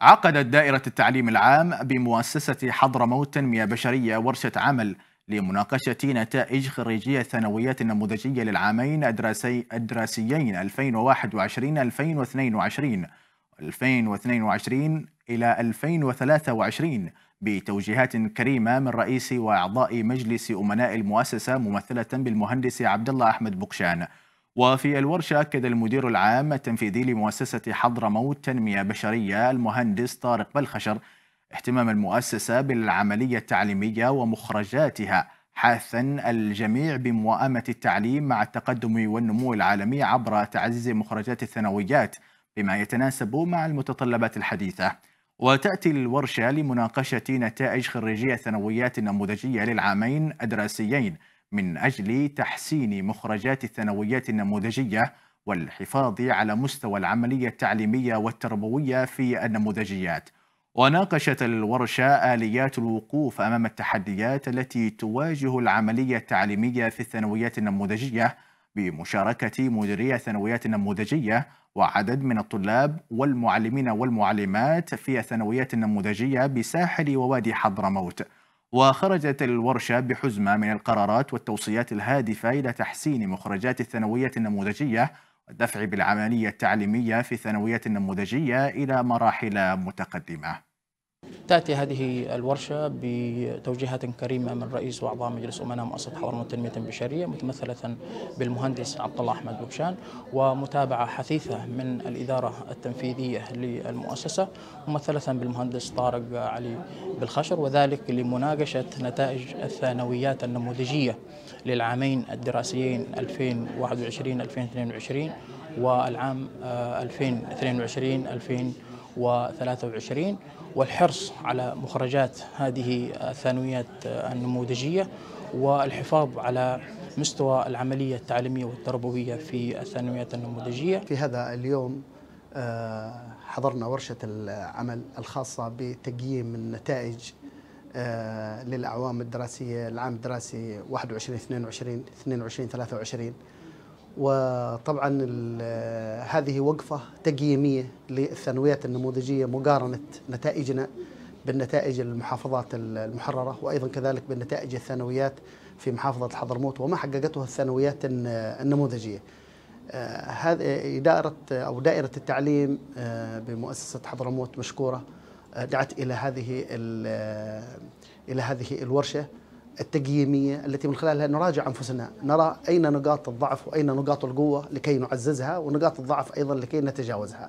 عقدت دائرة التعليم العام بمؤسسة حضرموت تنمية بشرية ورشة عمل لمناقشة نتائج خريجي الثانويات النموذجية للعامين الدراسي الدراسيين 2021-2022 2022 إلى 2023 بتوجيهات كريمة من رئيس وأعضاء مجلس أمناء المؤسسة ممثلة بالمهندس عبد الله أحمد بقشان وفي الورشة أكد المدير العام التنفيذي لمؤسسة حضرموت تنمية بشرية المهندس طارق بلخشر اهتمام المؤسسة بالعملية التعليمية ومخرجاتها حاثا الجميع بموائمة التعليم مع التقدم والنمو العالمي عبر تعزيز مخرجات الثانويات بما يتناسب مع المتطلبات الحديثة وتأتي الورشة لمناقشة نتائج خريجي الثانويات النموذجية للعامين الدراسيين من أجل تحسين مخرجات الثانويات النموذجية والحفاظ على مستوى العملية التعليمية والتربوية في النموذجيات وناقشت الورشة آليات الوقوف أمام التحديات التي تواجه العملية التعليمية في الثانويات النموذجية بمشاركة مديرية الثانويات النموذجية وعدد من الطلاب والمعلمين والمعلمات في الثانويات النموذجية بساحل ووادي حضرموت وخرجت الورشة بحزمة من القرارات والتوصيات الهادفة إلى تحسين مخرجات الثانوية النموذجية والدفع بالعملية التعليمية في الثانوية النموذجية إلى مراحل متقدمة تأتي هذه الورشة بتوجيهات كريمة من رئيس وأعضاء مجلس أمناء مؤسسة حوار التنمية البشرية متمثلة بالمهندس عبد الله أحمد بوبشان ومتابعة حثيثة من الإدارة التنفيذية للمؤسسة ممثلة بالمهندس طارق علي بالخشر وذلك لمناقشة نتائج الثانويات النموذجية للعامين الدراسيين 2021 2022 والعام 2022 آه، 2023 2023 والحرص على مخرجات هذه الثانويات النموذجية والحفاظ على مستوى العملية التعليمية والتربوية في الثانويات النموذجية في هذا اليوم آه، حضرنا ورشة العمل الخاصة بتقييم النتائج آه، للأعوام الدراسية العام الدراسي 21 22 22 23 وطبعا هذه وقفة تقييمية للثانويات النموذجية مقارنة نتائجنا بالنتائج المحافظات المحررة وأيضا كذلك بالنتائج الثانويات في محافظة حضرموت وما حققته الثانويات النموذجية آه، هذا إدارة أو دائرة التعليم آه، بمؤسسة حضرموت مشكورة آه، دعت إلى هذه إلى هذه الورشة التقييميه التي من خلالها نراجع انفسنا، نرى اين نقاط الضعف واين نقاط القوه لكي نعززها ونقاط الضعف ايضا لكي نتجاوزها.